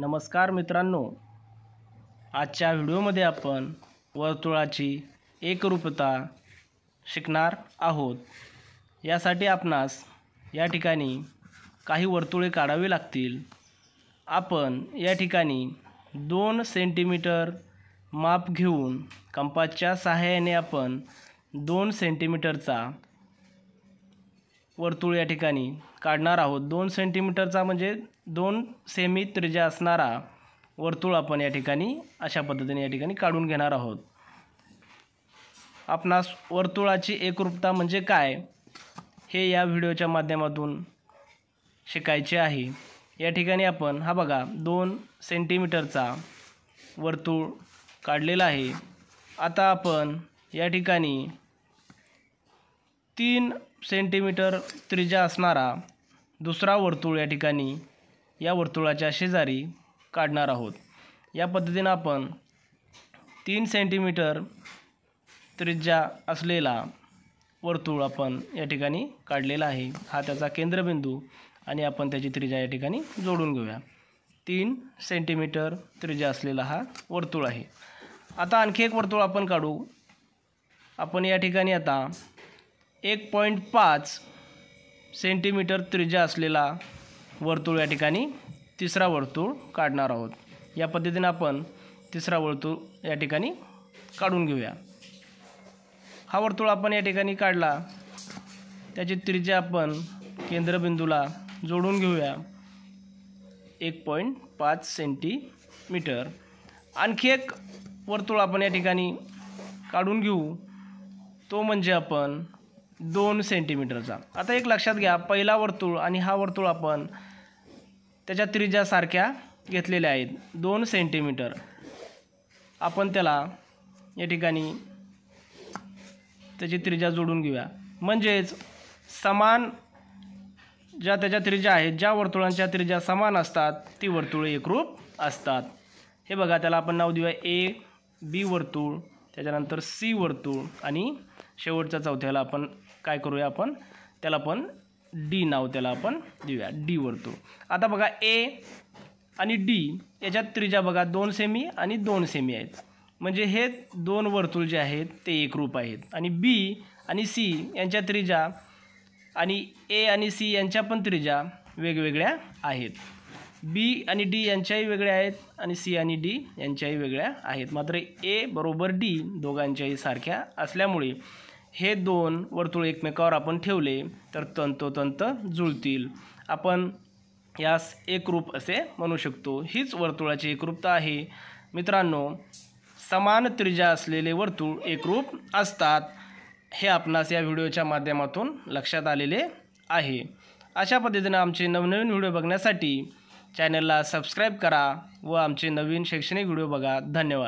नमस्कार मित्रांनो आजच्या व्हिडिओमध्ये आपण वर्तुळाची एकरूपता शिकणार आहोत यासाठी आपणास या ठिकाणी काही वर्तुळे काढावी लागतील आपण या ठिकाणी दोन सेंटीमीटर माप घेऊन कंपासच्या सहाय्याने आपण दोन सेंटीमीटरचा वर्तुळ या ठिकाणी काढणार आहोत दोन सेंटीमीटरचा म्हणजे दोन सेमी त्रिज्या असणारा वर्तुळ आपण या ठिकाणी अशा पद्धतीने या ठिकाणी काढून घेणार आहोत आपणास वर्तुळाची एकरूपता म्हणजे काय हे या व्हिडिओच्या माध्यमातून शिकायचे आहे या ठिकाणी आपण हा बघा दोन सेंटीमीटरचा वर्तुळ काढलेला आहे आता आपण या ठिकाणी तीन सेंटीमीटर त्रिज्या असणारा दुसरा वर्तुळ या ठिकाणी या वर्तुळाच्या शेजारी काढणार आहोत या पद्धतीनं आपण तीन सेंटीमीटर त्रिज्या असलेला वर्तुळ आपण या ठिकाणी काढलेला आहे हा त्याचा केंद्रबिंदू आणि आपण त्याची त्रिज्या या ठिकाणी जोडून घेऊया तीन सेंटीमीटर त्रिज्या असलेला हा वर्तुळ आहे आता आणखी एक वर्तुळ आपण काढू आपण या ठिकाणी आता एक पॉईंट पाच सेंटीमीटर त्रिज्या असलेला वर्तुळ या ठिकाणी तिसरा वर्तुळ काढणार आहोत या पद्धतीने आपण तिसरा वर्तुळ या ठिकाणी काढून घेऊया हा वर्तुळ आपण या ठिकाणी काढला त्याची त्रिज्या आपण केंद्रबिंदूला जोडून घेऊया एक पॉईंट पाच सेंटीमीटर आणखी एक वर्तुळ आपण या ठिकाणी काढून घेऊ तो म्हणजे आपण दोन सेंटीमीटरचा आता एक लक्षात घ्या पहिला वर्तुळ आणि हा वर्तुळ आपण त्याच्या त्रिज्यासारख्या घेतलेल्या आहेत दोन सेंटीमीटर आपण त्याला या ठिकाणी त्याची त्रिज्या जोडून घेऊया म्हणजेच समान ज्या त्याच्या त्रिज्या आहेत ज्या वर्तुळांच्या त्रिज्या समान असतात ती वर्तुळे एकरूप असतात हे बघा त्याला आपण नाव देऊया ए बी वर्तुळ त्याच्यानंतर सी वर्तुळ आणि शेवटच्या चौथ्याला आपण काय करूया आपण त्याला पण डी नाव त्याला आपण देऊया डी वर्तुळ आता बघा ए आणि डी याच्यात त्रिजा बघा दोन सेमी आणि दोन सेमी आहेत म्हणजे हे दोन वर्तुळ जे आहेत ते एकरूप आहेत आणि बी आणि सी यांच्या त्रिजा आणि ए आणि सी यांच्या पण त्रिजा वेगवेगळ्या आहेत बी आणि डी यांच्याही वेगळ्या आहेत आणि सी आणि डी यांच्याही वेगळ्या आहेत मात्र ए बरोबर डी दोघांच्याही सारख्या असल्यामुळे हे दोन वर्तुळ एकमेकावर आपण ठेवले तर तंतोतंत जुळतील आपण यास एकरूप असे म्हणू शकतो हीच वर्तुळाची एकरूपता आहे मित्रांनो समान त्रिज्या असलेले वर्तुळ एकरूप असतात हे आपणास या व्हिडिओच्या माध्यमातून लक्षात आलेले आहे अशा पद्धतीनं आमचे नवनवीन व्हिडिओ बघण्यासाठी चॅनलला सबस्क्राईब करा व आमचे नवीन शैक्षणिक व्हिडिओ बघा धन्यवाद